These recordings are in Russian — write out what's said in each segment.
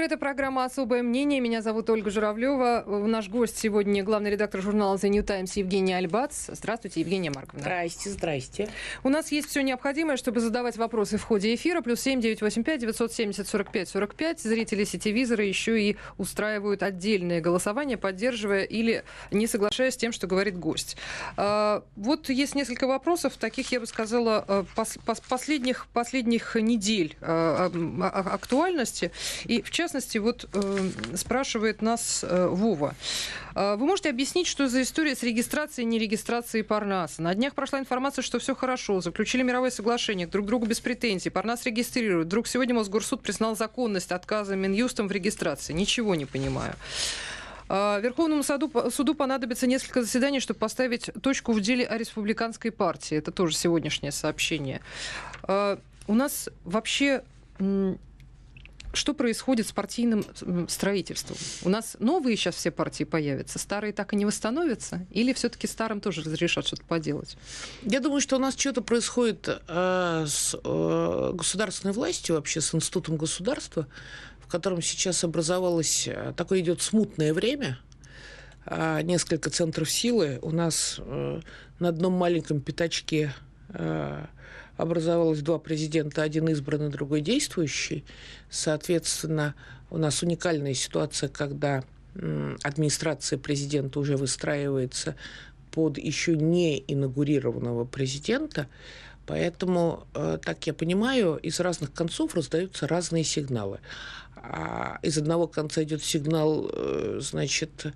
вечер. Это программа «Особое мнение». Меня зовут Ольга Журавлева. Э, наш гость сегодня главный редактор журнала «The New Times» Евгения Альбац. Здравствуйте, Евгения Марковна. Здрасте, здрасте. У нас есть все необходимое, чтобы задавать вопросы в ходе эфира. Плюс семь девять восемь пять девятьсот семьдесят сорок пять сорок пять. Зрители сетевизора еще и устраивают отдельное голосование, поддерживая или не соглашаясь с тем, что говорит гость. Э, вот есть несколько вопросов, таких, я бы сказала, э, последних, последних недель а, а, актуальности. И в частности, частности, вот э, спрашивает нас э, Вова. А, вы можете объяснить, что за история с регистрацией и нерегистрацией Парнаса? На днях прошла информация, что все хорошо, заключили мировое соглашение, друг другу без претензий, Парнас регистрирует. Вдруг сегодня Мосгорсуд признал законность отказа Минюстом в регистрации. Ничего не понимаю. А, Верховному суду, суду понадобится несколько заседаний, чтобы поставить точку в деле о республиканской партии. Это тоже сегодняшнее сообщение. А, у нас вообще что происходит с партийным строительством? У нас новые сейчас все партии появятся, старые так и не восстановятся? Или все-таки старым тоже разрешат что-то поделать? Я думаю, что у нас что-то происходит э, с э, государственной властью, вообще с институтом государства, в котором сейчас образовалось э, такое идет смутное время, э, несколько центров силы. У нас э, на одном маленьком пятачке э, образовалось два президента, один избранный, другой действующий. Соответственно, у нас уникальная ситуация, когда администрация президента уже выстраивается под еще не инаугурированного президента. Поэтому, э, так я понимаю, из разных концов раздаются разные сигналы. А из одного конца идет сигнал, э, значит,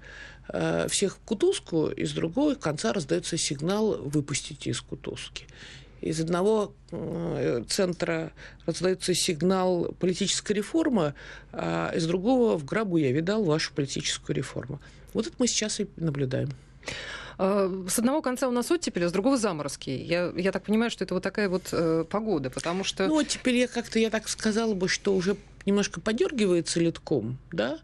э, всех в кутузку, из другого конца раздается сигнал выпустить из кутузки» из одного э, центра раздается сигнал политической реформы, а из другого в гробу я видал вашу политическую реформу. Вот это мы сейчас и наблюдаем. А, с одного конца у нас оттепель, а с другого заморозки. Я, я так понимаю, что это вот такая вот э, погода, потому что... Ну, теперь я как-то, я так сказала бы, что уже немножко подергивается литком, да,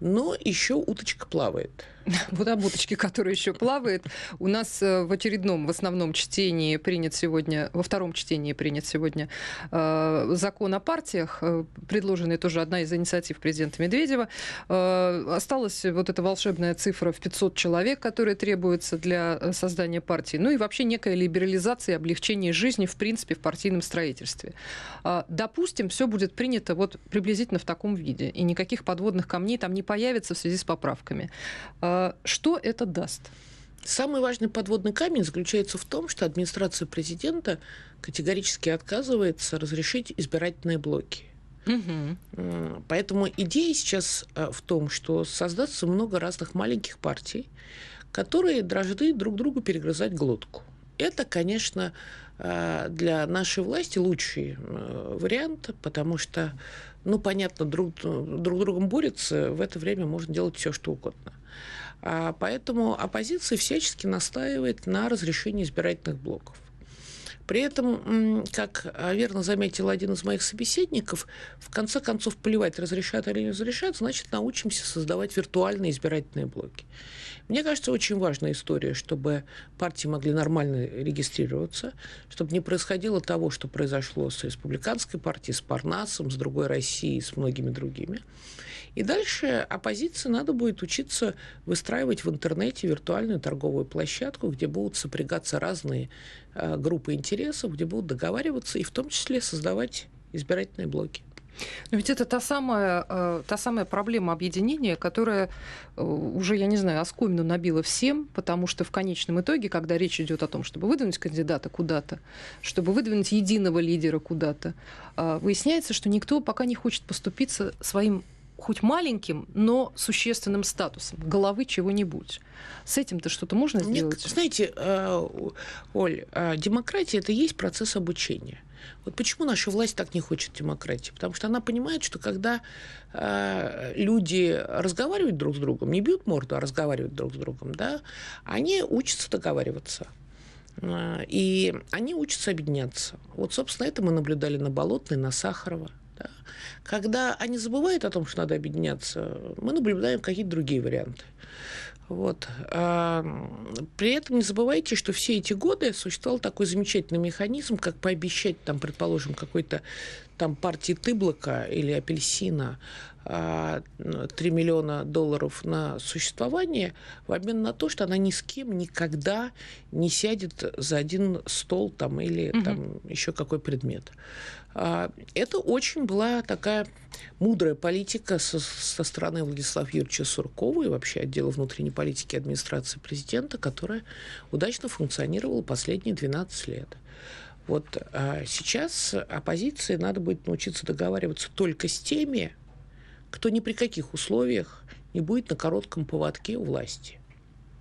но еще уточка плавает. Вот Бутобуточки, которая еще плавает. У нас э, в очередном, в основном чтении принят сегодня, во втором чтении принят сегодня э, закон о партиях, э, предложенный тоже одна из инициатив президента Медведева. Э, осталась вот эта волшебная цифра в 500 человек, которые требуются для э, создания партии. Ну и вообще некая либерализация и облегчение жизни, в принципе, в партийном строительстве. Э, допустим, все будет принято вот приблизительно в таком виде, и никаких подводных камней там не появится в связи с поправками. Э, а, что это даст? Самый важный подводный камень заключается в том, что администрация президента категорически отказывается разрешить избирательные блоки. Угу. Поэтому идея сейчас а, в том, что создастся много разных маленьких партий, которые дрожды друг другу перегрызать глотку. Это, конечно, для нашей власти лучший вариант, потому что, ну, понятно, друг, друг другом борются, в это время можно делать все, что угодно. А, поэтому оппозиция всячески настаивает на разрешении избирательных блоков. При этом, как а, верно заметил один из моих собеседников, в конце концов плевать, разрешат или не разрешат, значит, научимся создавать виртуальные избирательные блоки. Мне кажется, очень важная история, чтобы партии могли нормально регистрироваться, чтобы не происходило того, что произошло с республиканской партией, с Парнасом, с другой Россией, с многими другими. И дальше оппозиции надо будет учиться выстраивать в интернете виртуальную торговую площадку, где будут сопрягаться разные э, группы интересов, где будут договариваться и в том числе создавать избирательные блоки. Но ведь это та самая, э, та самая проблема объединения, которая э, уже, я не знаю, оскомину набила всем, потому что в конечном итоге, когда речь идет о том, чтобы выдвинуть кандидата куда-то, чтобы выдвинуть единого лидера куда-то, э, выясняется, что никто пока не хочет поступиться своим хоть маленьким, но существенным статусом, головы чего-нибудь. С этим-то что-то можно сделать? Нет, знаете, Оль, демократия – это есть процесс обучения – вот почему наша власть так не хочет демократии? Потому что она понимает, что когда э, люди разговаривают друг с другом, не бьют морду, а разговаривают друг с другом, да, они учатся договариваться. Э, и они учатся объединяться. Вот, собственно, это мы наблюдали на Болотной, на Сахарова. Да. Когда они забывают о том, что надо объединяться, мы наблюдаем какие-то другие варианты. Вот. Эм, при этом не забывайте, что все эти годы существовал такой замечательный механизм, как пообещать, там, предположим, какой-то там партии тыблока или апельсина 3 а, миллиона долларов на существование в обмен на то, что она ни с кем никогда не сядет за один стол там, или угу. там еще какой предмет. А, это очень была такая мудрая политика со, со стороны Владислава Юрьевича Суркова и вообще отдела внутренней политики администрации президента, которая удачно функционировала последние 12 лет. Вот а сейчас оппозиции надо будет научиться договариваться только с теми, кто ни при каких условиях не будет на коротком поводке у власти.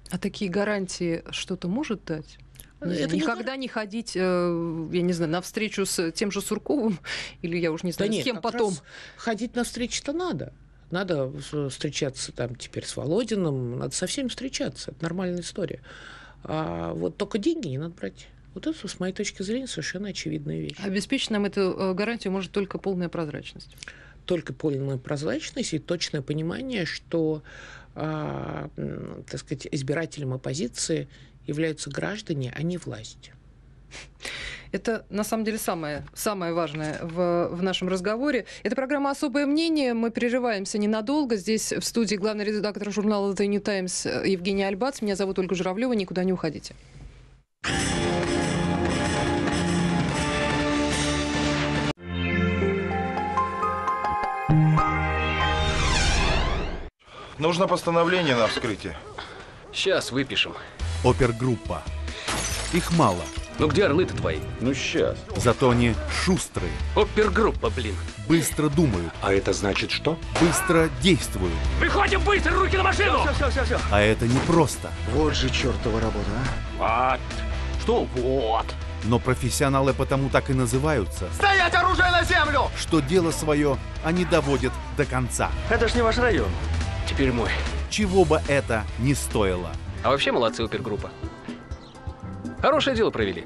А такие гарантии что-то может дать? Ну, это Никогда не, не ходить, э, я не знаю, на встречу с тем же Сурковым, или я уж не знаю, да с нет, кем потом. ходить на встречи то надо. Надо встречаться там теперь с Володиным, надо со всеми встречаться. Это нормальная история. А вот только деньги не надо брать. Вот это, с моей точки зрения, совершенно очевидная вещь. Обеспечить нам эту э, гарантию может только полная прозрачность. Только полная прозрачность и точное понимание, что, э, так сказать, избирателям оппозиции являются граждане, а не власть. Это, на самом деле, самое, самое важное в, в нашем разговоре. Это программа «Особое мнение». Мы прерываемся ненадолго. Здесь в студии главный редактор журнала «The New Times» Евгений Альбац. Меня зовут Ольга Журавлева. Никуда не уходите. Нужно постановление на вскрытие. Сейчас выпишем опергруппа. Их мало. Ну где орлы-то твои? Ну сейчас. Зато они шустрые. Опергруппа, блин. Быстро думают. А это значит что? Быстро действуют. Выходим быстро, руки на машину! Все, все, все, все. А это не просто. Вот же чертова работа, а. Вот. Что вот? Но профессионалы потому так и называются. Стоять оружие на землю! Что дело свое они доводят до конца. Это ж не ваш район. Теперь мой. Чего бы это ни стоило. А вообще молодцы опергруппа. Хорошее дело провели.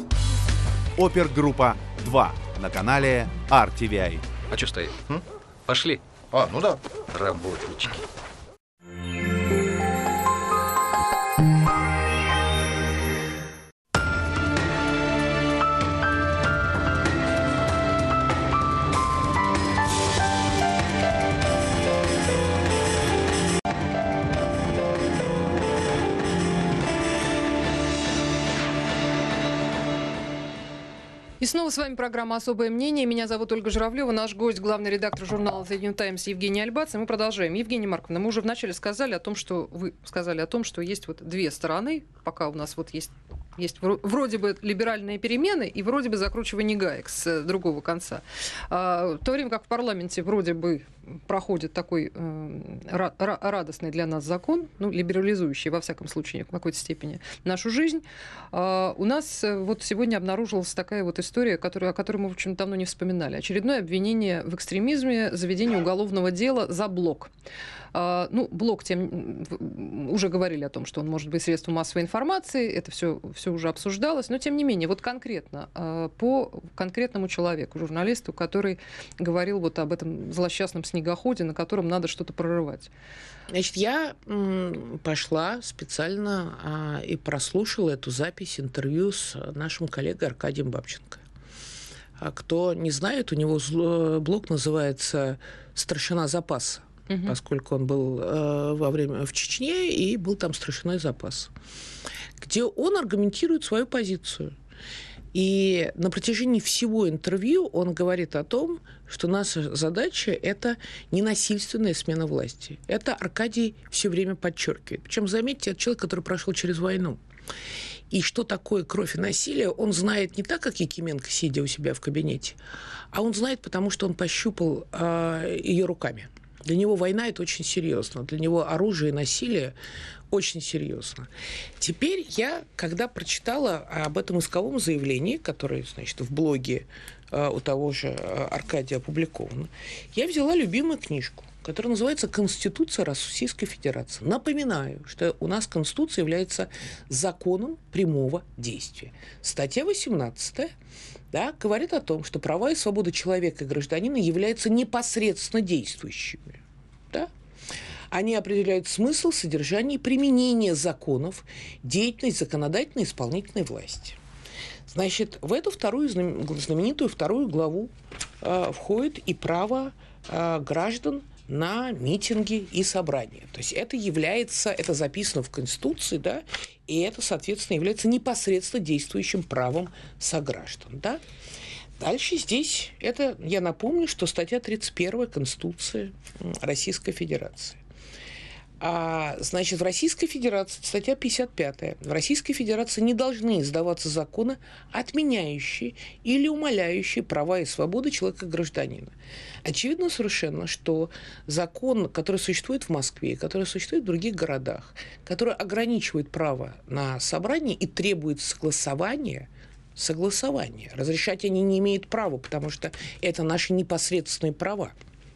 Опергруппа 2 на канале RTVI. А что стоит? М? Пошли. А, ну да. Работнички. И снова с вами программа «Особое мнение». Меня зовут Ольга Журавлева. Наш гость, главный редактор журнала The New Times Евгений Альбац. И мы продолжаем. Евгений Марковна, мы уже вначале сказали о том, что вы сказали о том, что есть вот две стороны. Пока у нас вот есть, есть вроде бы либеральные перемены и вроде бы закручивание гаек с э, другого конца. А, в то время как в парламенте вроде бы проходит такой э, радостный для нас закон, ну, либерализующий, во всяком случае, в какой-то степени нашу жизнь, э, у нас э, вот сегодня обнаружилась такая вот история, которую, о которой мы, в общем, давно не вспоминали. Очередное обвинение в экстремизме, заведение уголовного дела за блок. Э, ну, блок, тем уже говорили о том, что он может быть средством массовой информации, это все, все уже обсуждалось, но тем не менее, вот конкретно э, по конкретному человеку, журналисту, который говорил вот об этом злосчастном снижении снегоходе, на котором надо что-то прорывать. Значит, я пошла специально а, и прослушала эту запись интервью с нашим коллегой Аркадием Бабченко. А кто не знает, у него э, блог называется «Страшина запаса», угу. поскольку он был э, во время в Чечне и был там страшной запас, где он аргументирует свою позицию. И на протяжении всего интервью он говорит о том, что наша задача – это ненасильственная смена власти. Это Аркадий все время подчеркивает. Причем, заметьте, это человек, который прошел через войну. И что такое кровь и насилие, он знает не так, как Якименко, сидя у себя в кабинете, а он знает, потому что он пощупал э, а, ее руками. Для него война это очень серьезно. Для него оружие и насилие очень серьезно. Теперь я, когда прочитала об этом исковом заявлении, которое, значит, в блоге э, у того же э, Аркадия опубликовано, я взяла любимую книжку которая называется «Конституция Российской Федерации». Напоминаю, что у нас Конституция является законом прямого действия. Статья 18 да, говорит о том, что права и свобода человека и гражданина являются непосредственно действующими. Они определяют смысл, содержание и применение законов, деятельность законодательной и исполнительной власти. Значит, в эту вторую знаменитую вторую главу э, входит и право э, граждан на митинги и собрания. То есть это является, это записано в Конституции, да, и это, соответственно, является непосредственно действующим правом сограждан, да. Дальше здесь, это, я напомню, что статья 31 Конституции Российской Федерации. А, значит, в Российской Федерации, статья 55, в Российской Федерации не должны издаваться законы, отменяющие или умаляющие права и свободы человека-гражданина. Очевидно совершенно, что закон, который существует в Москве, который существует в других городах, который ограничивает право на собрание и требует согласования, согласования. Разрешать они не имеют права, потому что это наши непосредственные права.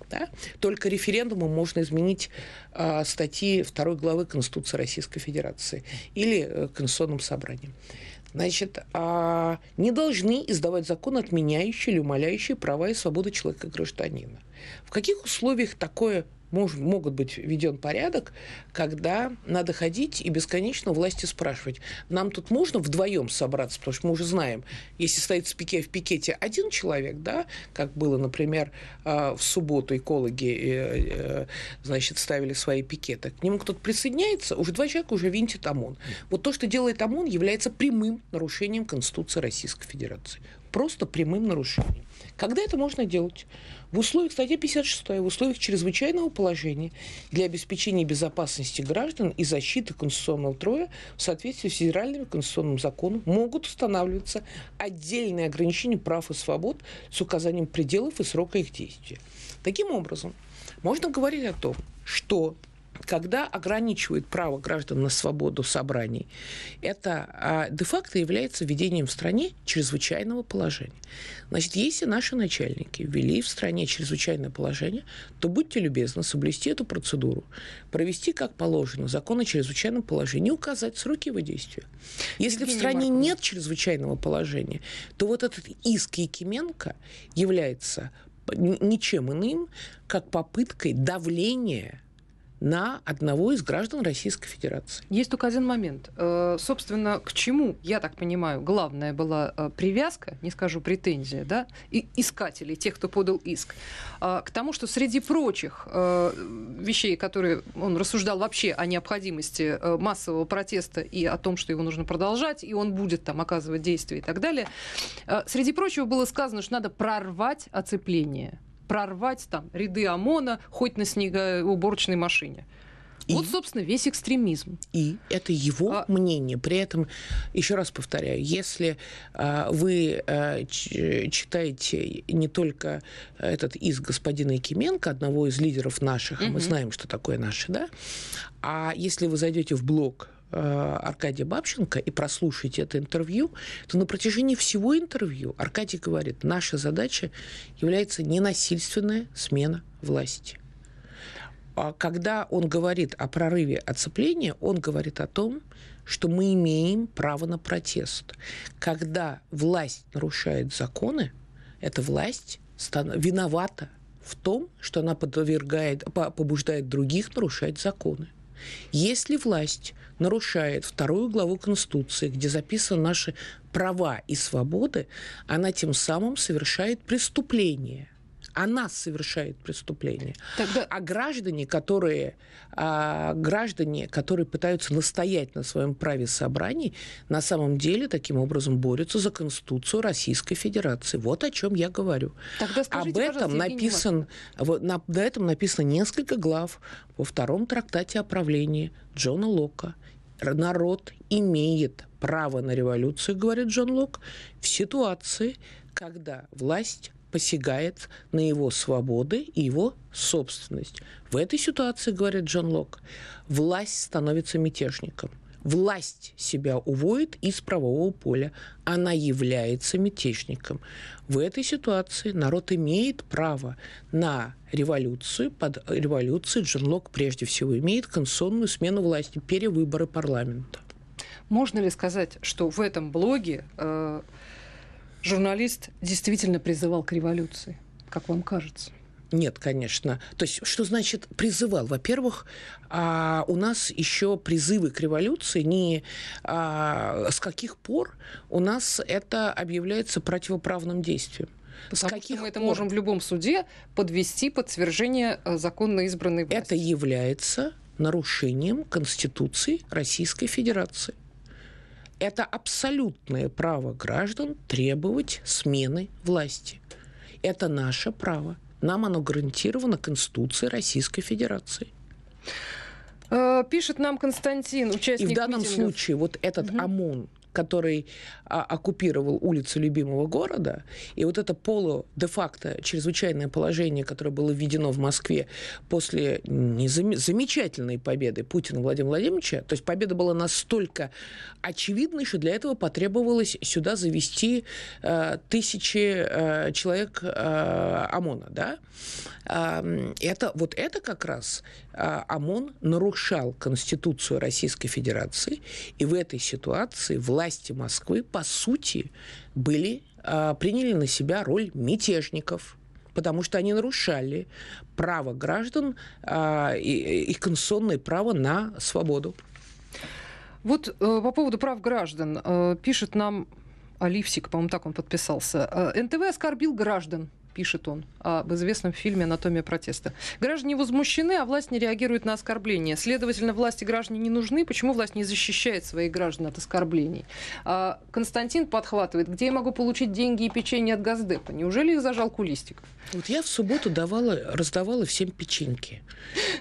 Да? Только референдумом можно изменить э, статьи второй главы Конституции Российской Федерации или э, Конституционным собранием. Значит, а, не должны издавать закон, отменяющий или умаляющий права и свободы человека-гражданина. В каких условиях такое мож, могут быть введен порядок, когда надо ходить и бесконечно власти спрашивать, нам тут можно вдвоем собраться, потому что мы уже знаем, если стоит в пике в пикете один человек, да, как было, например, а, в субботу экологи, э, э, значит, ставили свои пикеты, к нему кто-то присоединяется, уже два человека уже винтит ОМОН. Вот то, что делает ОМОН, является прямым нарушением Конституции Российской Федерации. Просто прямым нарушением. Когда это можно делать? В условиях, статьи 56, в условиях чрезвычайного положения для обеспечения безопасности граждан и защиты конституционного троя в соответствии с федеральным конституционным законом могут устанавливаться отдельные ограничения прав и свобод с указанием пределов и срока их действия. Таким образом, можно говорить о том, что когда ограничивают право граждан на свободу собраний, это а, де-факто является введением в стране чрезвычайного положения. Значит, если наши начальники ввели в стране чрезвычайное положение, то будьте любезны соблюсти эту процедуру, провести как положено закон о чрезвычайном положении, указать сроки его действия. Если в стране нет чрезвычайного положения, то вот этот иск Якименко является ничем иным, как попыткой давления на одного из граждан Российской Федерации. Есть только один момент. Э, собственно, к чему, я так понимаю, главная была э, привязка, не скажу претензия, да, и искателей, тех, кто подал иск, а к тому, что среди прочих э, вещей, которые он рассуждал вообще о необходимости массового протеста и о том, что его нужно продолжать, и он будет там оказывать действия и так далее, среди прочего было сказано, что надо прорвать оцепление прорвать там ряды ОМОНа хоть на снегоуборочной машине. И, вот, собственно, весь экстремизм. И это его а... мнение. При этом, еще раз повторяю, если а, вы а, ч, читаете не только этот из господина Якименко, одного из лидеров наших, угу. а мы знаем, что такое наши, да, а если вы зайдете в блог Э, Аркадия Бабченко и прослушайте это интервью, то на протяжении всего интервью Аркадий говорит, наша задача является ненасильственная смена власти. А когда он говорит о прорыве оцепления, он говорит о том, что мы имеем право на протест. Когда власть нарушает законы, эта власть виновата в том, что она подвергает, побуждает других нарушать законы. Если власть нарушает вторую главу Конституции, где записаны наши права и свободы, она тем самым совершает преступление – она совершает преступление. Тогда... А граждане, которые, а, граждане, которые пытаются настоять на своем праве собраний, на самом деле таким образом борются за Конституцию Российской Федерации. Вот о чем я говорю. Тогда скажите, Об этом написан, вот, на, до этом написано несколько глав во втором трактате о правлении Джона Лока народ имеет право на революцию, говорит Джон Лок, в ситуации, когда власть посягает на его свободы и его собственность. В этой ситуации, говорит Джон Лок, власть становится мятежником. Власть себя уводит из правового поля. Она является мятежником. В этой ситуации народ имеет право на революцию. Под революцией Джон Лок прежде всего имеет конституционную смену власти, перевыборы парламента. Можно ли сказать, что в этом блоге э, журналист действительно призывал к революции, как вам кажется? Нет, конечно. То есть, что значит призывал? Во-первых, а у нас еще призывы к революции не а, с каких пор у нас это объявляется противоправным действием. Потому с каких что мы это можем в любом суде подвести под свержение э, законно избранной власти. Это является нарушением Конституции Российской Федерации это абсолютное право граждан требовать смены власти. Это наше право. Нам оно гарантировано Конституцией Российской Федерации. Э, пишет нам Константин, участник И в данном митингов. случае вот этот угу. ОМОН, который а, оккупировал улицу любимого города. И вот это полу де-факто чрезвычайное положение, которое было введено в Москве после незам- замечательной победы Путина Владимира Владимировича, то есть победа была настолько очевидной, что для этого потребовалось сюда завести э, тысячи э, человек э, ОМОНа. Да? Э, это, вот это как раз э, ОМОН нарушал Конституцию Российской Федерации, и в этой ситуации власть власти Москвы, по сути, были, а, приняли на себя роль мятежников, потому что они нарушали право граждан, а, и их конституционное право на свободу. Вот э, по поводу прав граждан э, пишет нам Алифсик, по-моему, так он подписался. Э, НТВ оскорбил граждан пишет он об известном фильме «Анатомия протеста». Граждане возмущены, а власть не реагирует на оскорбления. Следовательно, власти граждане не нужны. Почему власть не защищает своих граждан от оскорблений? А Константин подхватывает, где я могу получить деньги и печенье от Газдепа? Неужели их зажал Кулистик? Вот я в субботу давала, раздавала всем печеньки.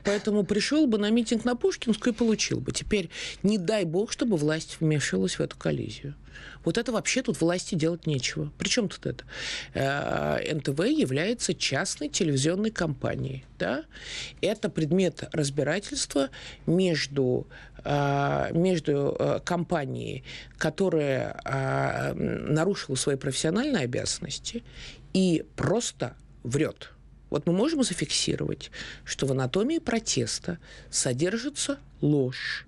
Поэтому пришел бы на митинг на Пушкинскую и получил бы. Теперь не дай бог, чтобы власть вмешалась в эту коллизию. Вот это вообще тут власти делать нечего. Причем тут это? Э, НТВ является частной телевизионной компанией. Да? Это предмет разбирательства между, э, между э, компанией, которая нарушила свои профессиональные обязанности и просто врет. Вот мы можем зафиксировать, что в анатомии протеста содержится ложь.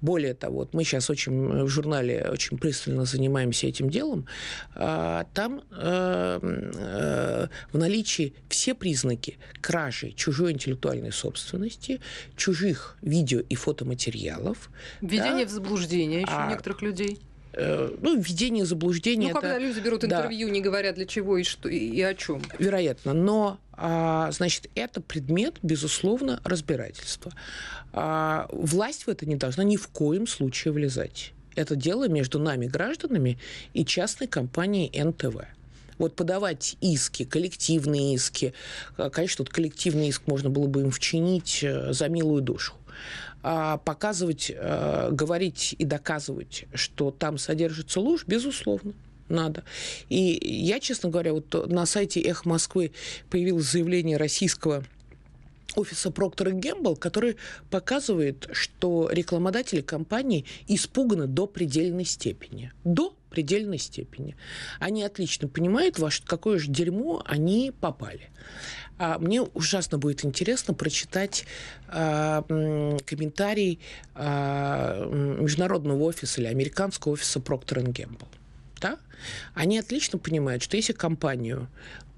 Более того, вот мы сейчас очень э, в журнале очень пристально занимаемся этим делом. А, там эм, э, в наличии все признаки кражи чужой интеллектуальной собственности, чужих видео и фотоматериалов. Введение да, в заблуждение еще а, некоторых людей э, ну, введение заблуждения. Ну, это... когда люди берут интервью, да. не говоря для чего и что и, и о чем. Вероятно, но а, значит, это предмет, безусловно, разбирательства. А, власть в это не должна ни в коем случае влезать. Это дело между нами, гражданами, и частной компанией НТВ вот подавать иски, коллективные иски. А, конечно, тут коллективный иск можно было бы им вчинить э, за милую душу. А показывать, э, говорить и доказывать, что там содержится ложь, безусловно надо. И я, честно говоря, вот на сайте Эх Москвы» появилось заявление российского офиса Проктора Гембл, который показывает, что рекламодатели компании испуганы до предельной степени. До предельной степени. Они отлично понимают, во что, какое же дерьмо они попали. А мне ужасно будет интересно прочитать э, комментарий э, международного офиса или американского офиса Проктора Гембл да, они отлично понимают, что если компанию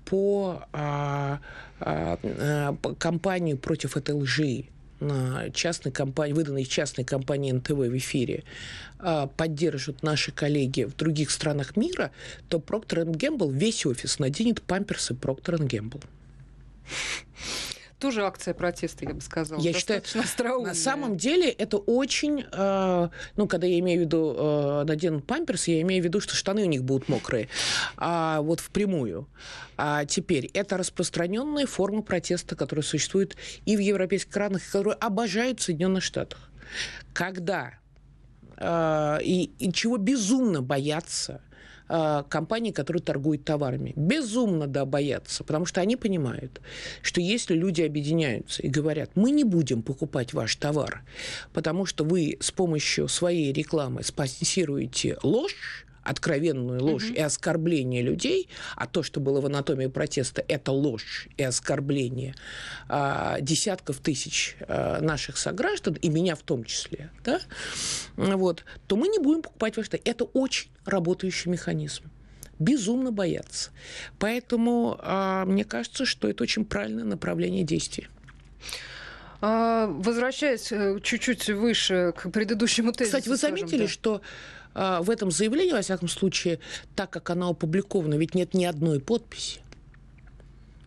по, а, а, а, по компанию против этой лжи на частной компании, выданной частной компании НТВ в эфире, а, поддержат наши коллеги в других странах мира, то Проктор Gamble весь офис наденет памперсы Проктор Gamble тоже акция протеста, я бы сказала. Я считаю, на самом деле это очень, э, ну, когда я имею в виду э, надену памперс, я имею в виду, что штаны у них будут мокрые, а вот впрямую. А теперь это распространенная форма протеста, которая существует и в европейских странах, и которую обожают в Соединенных Штатах. Когда э, и, и чего безумно боятся Э, компании, которые торгуют товарами. Безумно, да, боятся, потому что они понимают, что если люди объединяются и говорят, мы не будем покупать ваш товар, потому что вы с помощью своей рекламы спонсируете ложь, откровенную ложь угу. и оскорбление людей, а то, что было в анатомии протеста, это ложь и оскорбление а, десятков тысяч а, наших сограждан, и меня в том числе, да, вот, то мы не будем покупать ваш товар. Это очень работающий механизм безумно боятся. Поэтому э, мне кажется, что это очень правильное направление действий. А, возвращаясь э, чуть-чуть выше к предыдущему тезису. Кстати, вы заметили, скажем, да? что а, в этом заявлении, во всяком случае, так как оно опубликовано, ведь нет ни одной подписи.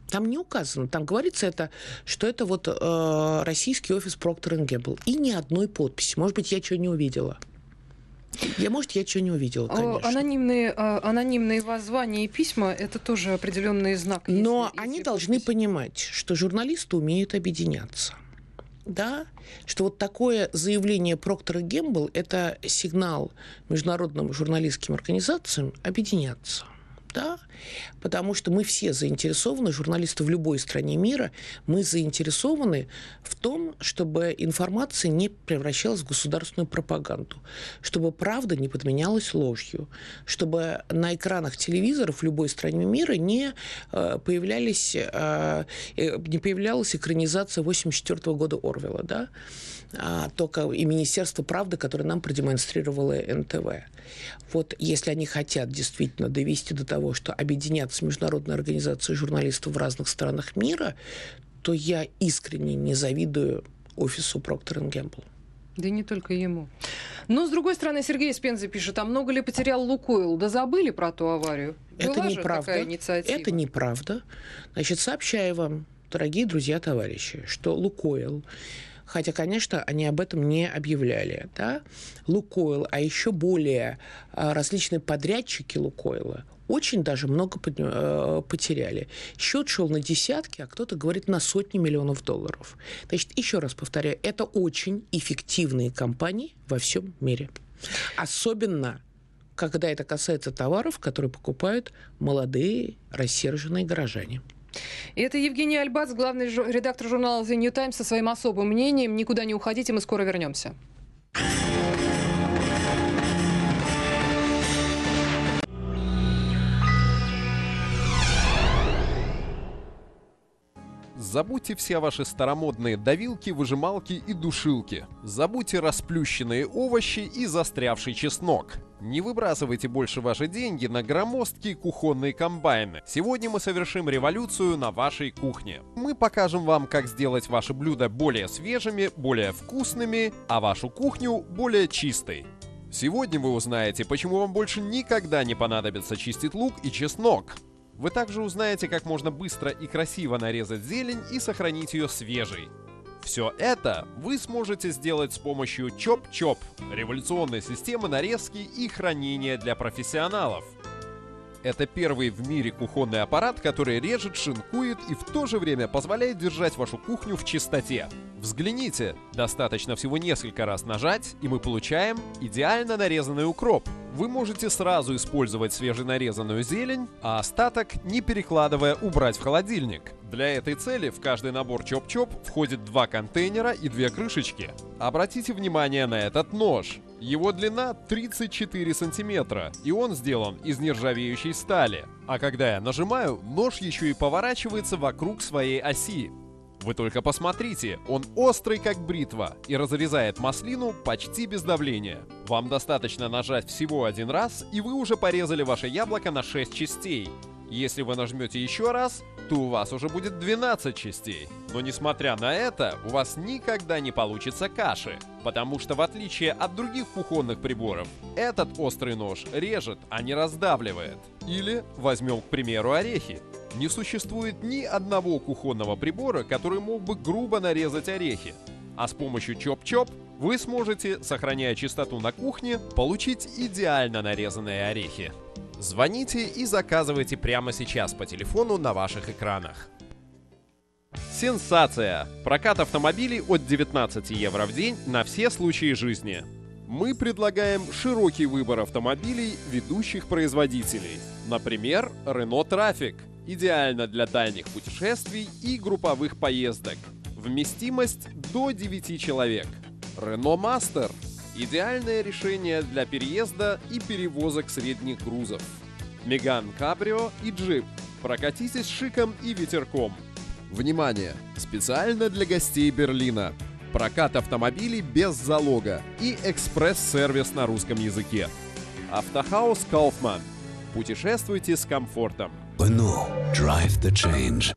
Там не указано, там говорится это, что это вот э, российский офис Проктор Геббл. И ни одной подписи. Может быть, я чего не увидела. Я, может, я чего не увидела, а, конечно. Анонимные, а, анонимные воззвания и письма – это тоже определенный знак. Но если, они если должны подпись. понимать, что журналисты умеют объединяться да, что вот такое заявление Проктора Гембл – это сигнал международным журналистским организациям объединяться да, потому что мы все заинтересованы, журналисты в любой стране мира, мы заинтересованы в том, чтобы информация не превращалась в государственную пропаганду, чтобы правда не подменялась ложью, чтобы на экранах телевизоров в любой стране мира не э, появлялись, э, э, не появлялась экранизация 84 года Орвела, да, а, только и Министерство правды, которое нам продемонстрировало НТВ. Вот если они хотят действительно довести до того, что объединятся международные организации журналистов в разных странах мира, то я искренне не завидую офису Проктор Гэмбл. Да не только ему. Но, с другой стороны, Сергей Спензе пишет, а много ли потерял Лукойл? Да забыли про ту аварию. Была Это неправда. Это неправда. Значит, сообщаю вам, дорогие друзья, товарищи, что Лукойл хотя, конечно, они об этом не объявляли. Да? Лукойл, а еще более а, различные подрядчики Лукойла очень даже много э, потеряли. Счет шел на десятки, а кто-то говорит на сотни миллионов долларов. Значит, еще раз повторяю, это очень эффективные компании во всем мире. Особенно когда это касается товаров, которые покупают молодые рассерженные горожане это Евгений Альбац, главный редактор журнала The New Times, со своим особым мнением. Никуда не уходите, мы скоро вернемся. Забудьте все ваши старомодные давилки, выжималки и душилки. Забудьте расплющенные овощи и застрявший чеснок. Не выбрасывайте больше ваши деньги на громоздкие кухонные комбайны. Сегодня мы совершим революцию на вашей кухне. Мы покажем вам, как сделать ваши блюда более свежими, более вкусными, а вашу кухню более чистой. Сегодня вы узнаете, почему вам больше никогда не понадобится чистить лук и чеснок. Вы также узнаете, как можно быстро и красиво нарезать зелень и сохранить ее свежей. Все это вы сможете сделать с помощью ЧОП-ЧОП – революционной системы нарезки и хранения для профессионалов. Это первый в мире кухонный аппарат, который режет, шинкует и в то же время позволяет держать вашу кухню в чистоте. Взгляните, достаточно всего несколько раз нажать, и мы получаем идеально нарезанный укроп – вы можете сразу использовать свеженарезанную зелень, а остаток, не перекладывая, убрать в холодильник. Для этой цели в каждый набор чоп-чоп входит два контейнера и две крышечки. Обратите внимание на этот нож. Его длина 34 сантиметра, и он сделан из нержавеющей стали. А когда я нажимаю, нож еще и поворачивается вокруг своей оси. Вы только посмотрите, он острый как бритва и разрезает маслину почти без давления. Вам достаточно нажать всего один раз, и вы уже порезали ваше яблоко на 6 частей. Если вы нажмете еще раз, то у вас уже будет 12 частей. Но несмотря на это, у вас никогда не получится каши, потому что в отличие от других кухонных приборов, этот острый нож режет, а не раздавливает. Или возьмем, к примеру, орехи. Не существует ни одного кухонного прибора, который мог бы грубо нарезать орехи. А с помощью чоп-чоп вы сможете, сохраняя чистоту на кухне, получить идеально нарезанные орехи. Звоните и заказывайте прямо сейчас по телефону на ваших экранах. Сенсация! Прокат автомобилей от 19 евро в день на все случаи жизни. Мы предлагаем широкий выбор автомобилей ведущих производителей. Например, Renault Traffic – Идеально для дальних путешествий и групповых поездок. Вместимость до 9 человек. Renault Master – идеальное решение для переезда и перевозок средних грузов. Меган Кабрио и джип. Прокатитесь шиком и ветерком. Внимание! Специально для гостей Берлина. Прокат автомобилей без залога и экспресс-сервис на русском языке. Автохаус Кауфман. Путешествуйте с комфортом. Renault. Drive the change.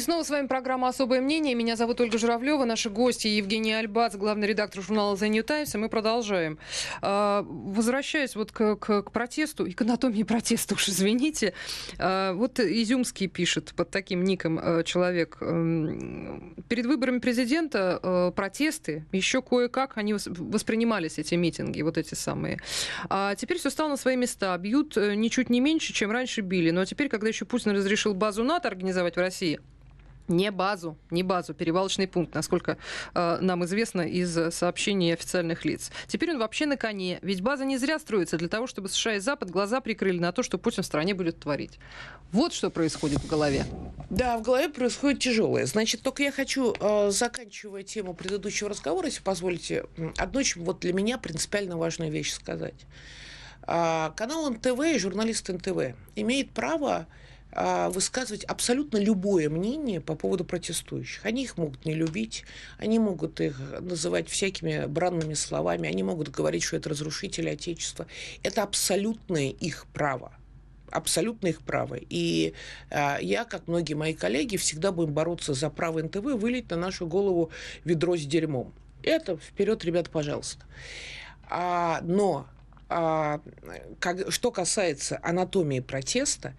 И снова с вами программа «Особое мнение». Меня зовут Ольга Журавлева. Наши гости Евгений Альбац, главный редактор журнала «The New Times». И мы продолжаем. А, возвращаясь вот к, к, к протесту, и к анатомии протеста уж, извините. А, вот Изюмский пишет под таким ником а, человек. Перед выборами президента протесты, еще кое-как они воспринимались, эти митинги, вот эти самые. А теперь все стало на свои места. Бьют э, ничуть не меньше, чем раньше били. Но теперь, когда еще Путин разрешил базу НАТО организовать в России, не базу, не базу, перевалочный пункт, насколько э, нам известно из сообщений официальных лиц. Теперь он вообще на коне, ведь база не зря строится для того, чтобы США и Запад глаза прикрыли на то, что Путин в стране будет творить. Вот что происходит в голове. Да, в голове происходит тяжелое. Значит, только я хочу, э, заканчивая тему предыдущего разговора, если позволите, одну чем вот для меня принципиально важную вещь сказать. Э, канал НТВ и журналист НТВ имеет право а, высказывать абсолютно любое мнение по поводу протестующих. Они их могут не любить, они могут их называть всякими бранными словами, они могут говорить, что это разрушители Отечества. Это абсолютное их право абсолютно их право. И э, я, как многие мои коллеги, всегда будем бороться за право НТВ вылить на нашу голову ведро с дерьмом. Это вперед, ребят, пожалуйста. А, но а, как, что касается анатомии протеста,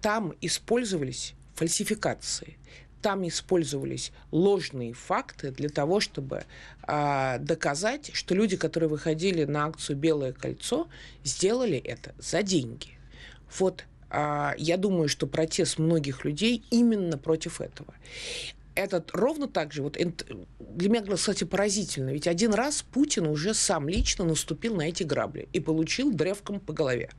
там использовались фальсификации, там использовались ложные факты для того, чтобы э, доказать, что люди, которые выходили на акцию Белое кольцо, сделали это за деньги. Вот а, я думаю, что протест многих людей именно против этого. Этот ровно так же. Вот для меня, кстати, поразительно. Ведь один раз Путин уже сам лично наступил на эти грабли и получил древком по голове.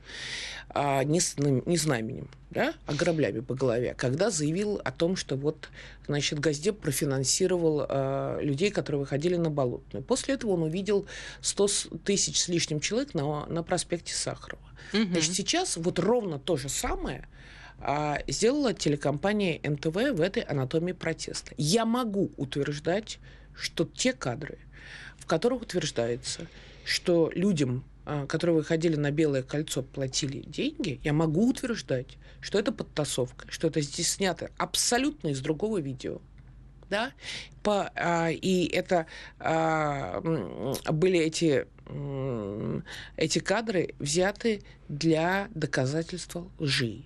А, не, не знаменем, да, а граблями по голове. Когда заявил о том, что вот, значит, Газдеп профинансировал а, людей, которые выходили на Болотную. После этого он увидел 100 тысяч с лишним человек на, на проспекте Сахарова. Угу. Значит, сейчас вот ровно то же самое – а, сделала телекомпания НТВ в этой анатомии протеста. Я могу утверждать, что те кадры, в которых утверждается, что людям а, которые выходили на Белое кольцо, платили деньги, я могу утверждать, что это подтасовка, что это здесь снято абсолютно из другого видео. Да? По, а, и это а, были эти, эти кадры взяты для доказательства лжи.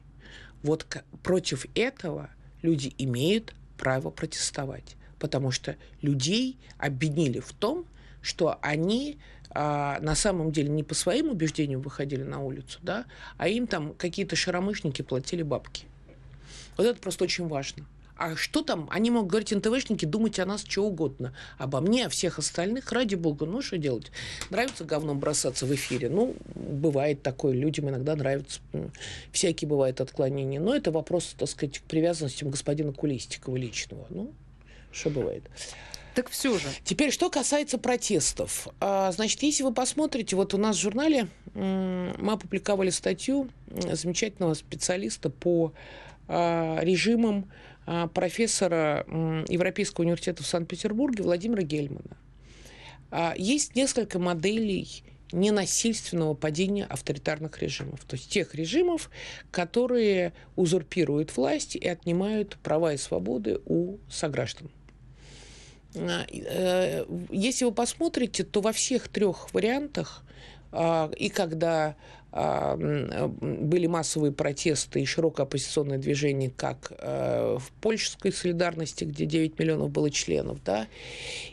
Вот против этого люди имеют право протестовать, потому что людей обвинили в том, что они а, на самом деле не по своим убеждениям выходили на улицу, да, а им там какие-то шаромышники платили бабки. Вот это просто очень важно. А что там? Они могут говорить, НТВшники, думать о нас что угодно. Обо мне, о всех остальных, ради бога. Ну, что делать? Нравится говном бросаться в эфире? Ну, бывает такое. Людям иногда нравится. Всякие бывают отклонения. Но это вопрос, так сказать, к привязанностям господина Кулистикова личного. Ну, что бывает. Так все же. Теперь, что касается протестов. А, значит, если вы посмотрите, вот у нас в журнале мы опубликовали статью замечательного специалиста по а, режимам а, профессора Европейского университета в Санкт-Петербурге Владимира Гельмана. А, есть несколько моделей ненасильственного падения авторитарных режимов, то есть тех режимов, которые узурпируют власть и отнимают права и свободы у сограждан. А, э, если вы посмотрите, то во всех трех вариантах и когда а, э, были массовые протесты и широкое оппозиционное движение, как э, в польской солидарности, где 9 миллионов было членов, да,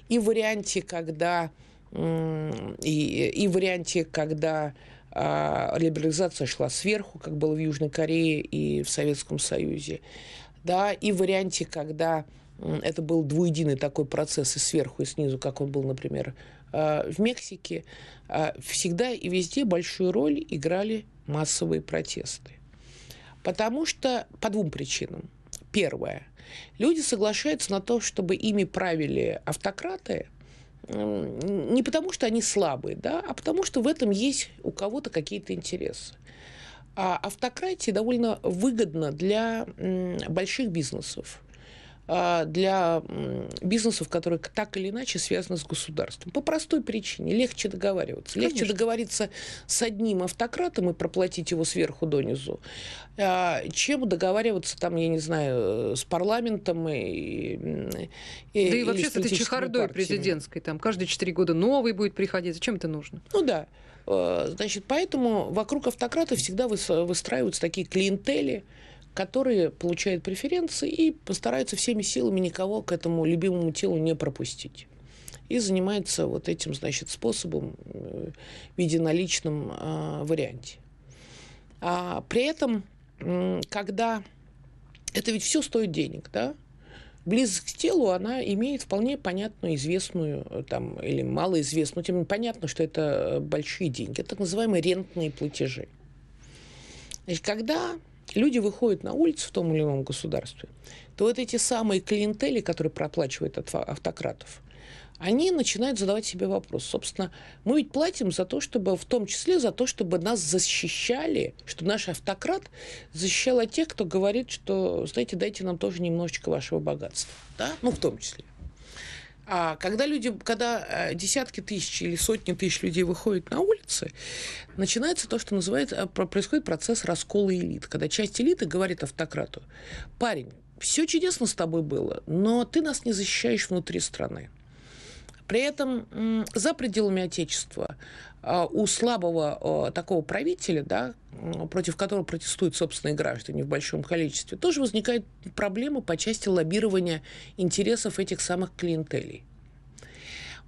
и в варианте, когда и, и варианте, когда а, либерализация шла сверху, как было в Южной Корее и в Советском Союзе, да, и в варианте, когда это был двуединый такой процесс и сверху, и снизу, как он был, например, Э, в Мексике э, всегда и везде большую роль играли массовые протесты. Потому что по двум причинам. Первое. Люди соглашаются на то, чтобы ими правили автократы, не потому что они слабые, да, а потому что в этом есть у кого-то какие-то интересы. А автократии довольно выгодно для больших бизнесов. А, для бизнесов, которые так или иначе связаны с государством. По простой причине. Легче договариваться. Конечно. Легче договориться с одним автократом и проплатить его сверху донизу, а, чем договариваться там, я не знаю, с парламентом и... и да и вообще с этой чехардой партиями. президентской. Там каждые четыре года новый будет приходить. Зачем это нужно? Ну да. Э, значит, поэтому вокруг автократа всегда выстраиваются такие клиентели, которые получают преференции и постараются всеми силами никого к этому любимому телу не пропустить. И занимается вот этим, значит, способом э, в виде наличном э, варианте. А при этом, когда это ведь все стоит денег, да? Близость к телу, она имеет вполне понятную, известную э, там, или малоизвестную, тем не понятно, что это э, большие деньги. Это так называемые рентные платежи. Значит, когда люди выходят на улицу в том или ином государстве, то вот эти самые клиентели, которые проплачивают автократов, они начинают задавать себе вопрос. Собственно, мы ведь платим за то, чтобы, в том числе за то, чтобы нас защищали, чтобы наш автократ защищал от тех, кто говорит, что, знаете, дайте нам тоже немножечко вашего богатства. Да? Ну, в том числе. А когда люди, когда э, десятки тысяч или сотни тысяч людей выходят на улицы, начинается то, что называется, э, происходит процесс раскола элит, когда часть элиты говорит автократу, парень, все чудесно с тобой было, но ты нас не защищаешь внутри страны. При этом за пределами Отечества а, у слабого а, такого правителя, да, против которого протестуют собственные граждане в большом количестве, тоже возникают проблемы по части лоббирования интересов этих самых клиентелей.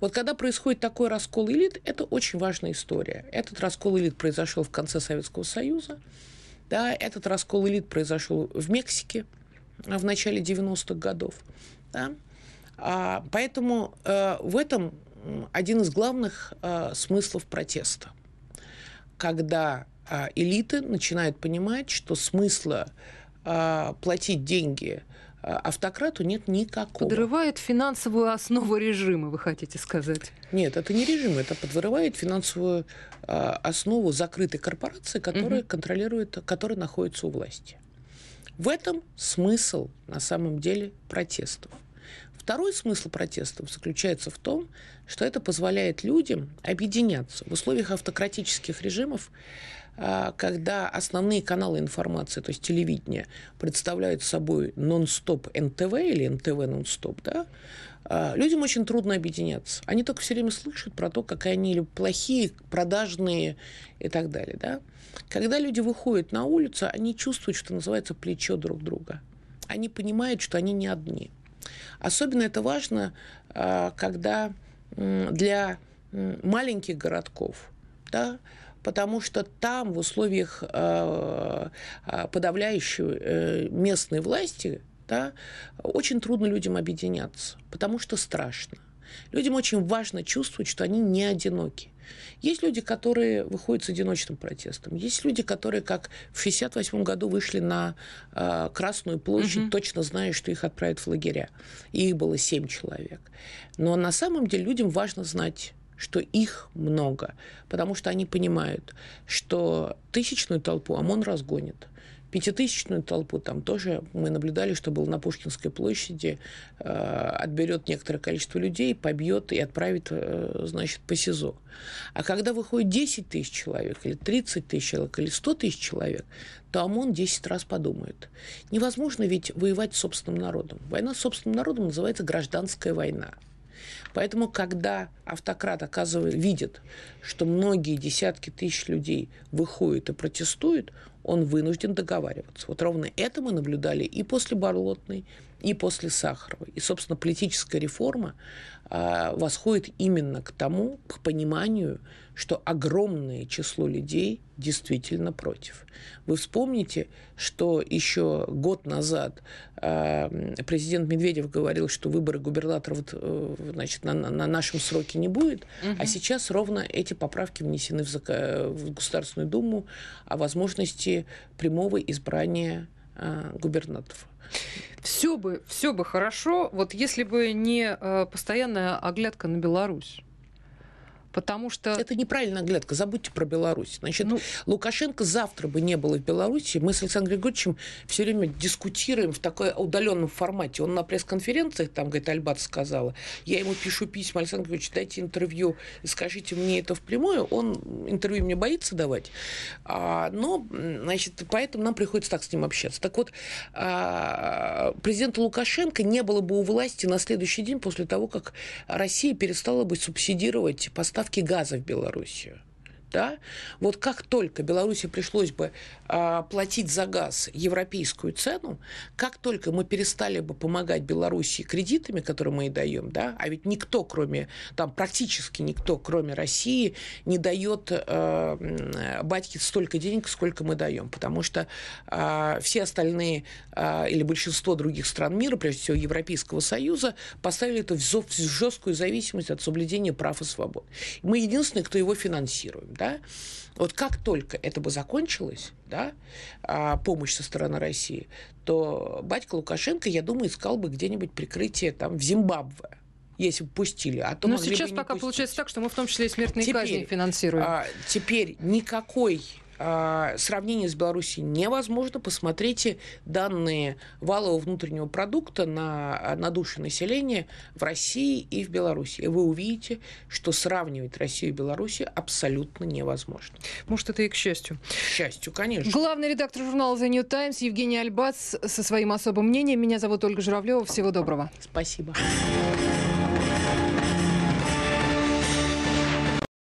Вот когда происходит такой раскол элит, это очень важная история. Этот раскол элит произошел в конце Советского Союза, да, этот раскол элит произошел в Мексике в начале 90-х годов. Да. А, поэтому э, в этом один из главных э, смыслов протеста. Когда а, элиты начинают понимать, что смысла а, платить деньги автократу нет никакого. Подрывает финансовую основу режима, вы хотите сказать? Нет, это не режим, это подрывает финансовую основу закрытой корпорации, которая угу. контролирует, которая находится у власти. В этом смысл, на самом деле, протестов. Второй смысл протестов заключается в том, что это позволяет людям объединяться в условиях автократических режимов, а, когда основные каналы информации, то есть телевидение, представляют собой нон-стоп НТВ или НТВ нон-стоп, да, а, людям очень трудно объединяться. Они только все время слышат про то, какие они плохие, продажные и так далее. Да? Когда люди выходят на улицу, они чувствуют, что называется, плечо друг друга. Они понимают, что они не одни – Особенно это важно, а, когда для маленьких городков, да, потому что там в условиях а, а, подавляющей э, местной власти да, очень трудно людям объединяться, потому что страшно. Людям очень важно чувствовать, что они не одиноки. Есть люди, которые выходят с одиночным протестом. Есть люди, которые, как в 1968 году, вышли на э, Красную площадь, угу. точно зная, что их отправят в лагеря. И их было семь человек. Но на самом деле людям важно знать что их много, потому что они понимают, что тысячную толпу ОМОН разгонит. Пятитысячную толпу там тоже мы наблюдали, что был на Пушкинской площади. Э, отберет некоторое количество людей, побьет и отправит, э, значит, по СИЗО. А когда выходит 10 тысяч человек, или 30 тысяч человек, или 100 тысяч человек, то ОМОН 10 раз подумает. Невозможно ведь воевать с собственным народом. Война с собственным народом называется гражданская война. Поэтому, когда автократ оказывает, видит, что многие десятки тысяч людей выходят и протестуют, он вынужден договариваться. Вот ровно это мы наблюдали и после Барлотной, и после Сахарова. И, собственно, политическая реформа, Э, восходит именно к тому, к пониманию, что огромное число людей действительно против. Вы вспомните, что еще год назад э, президент Медведев говорил, что выборы губернаторов э, значит, на, на нашем сроке не будет, угу. а сейчас ровно эти поправки внесены в, в Государственную Думу о возможности прямого избрания Э, губернаторов. Все бы, все бы хорошо, вот если бы не э, постоянная оглядка на Беларусь потому что... Это неправильная оглядка, забудьте про Беларусь. Значит, ну... Лукашенко завтра бы не было в Беларуси. Мы с Александром Григорьевичем все время дискутируем в такой удаленном формате. Он на пресс-конференциях, там, говорит, Альбат сказала, я ему пишу письма, Александр Григорьевич, дайте интервью, скажите мне это впрямую. Он интервью мне боится давать. А, но, значит, поэтому нам приходится так с ним общаться. Так вот, а, президента Лукашенко не было бы у власти на следующий день после того, как Россия перестала бы субсидировать поставки поставки газа в Белоруссию да, вот как только Беларуси пришлось бы а, платить за газ европейскую цену, как только мы перестали бы помогать Беларуси кредитами, которые мы и даем, да, а ведь никто, кроме, там практически никто, кроме России, не дает э, батьке столько денег, сколько мы даем, потому что э, все остальные э, или большинство других стран мира, прежде всего Европейского Союза, поставили это в жесткую зависимость от соблюдения прав и свобод. Мы единственные, кто его финансируем, да, да, вот как только это бы закончилось, да, а, помощь со стороны России, то батька Лукашенко, я думаю, искал бы где-нибудь прикрытие там в Зимбабве, если бы пустили. А то Но ну, сейчас пока пустить. получается так, что мы в том числе и смертные теперь, казни финансируем. А, теперь никакой а, сравнение с Белоруссией невозможно. Посмотрите данные валового внутреннего продукта на, на душу населения в России и в Беларуси. И вы увидите, что сравнивать Россию и Белоруссию абсолютно невозможно. Может, это и к счастью. К счастью, конечно. Главный редактор журнала The New Times Евгений Альбац со своим особым мнением. Меня зовут Ольга Журавлева. Всего доброго. Спасибо.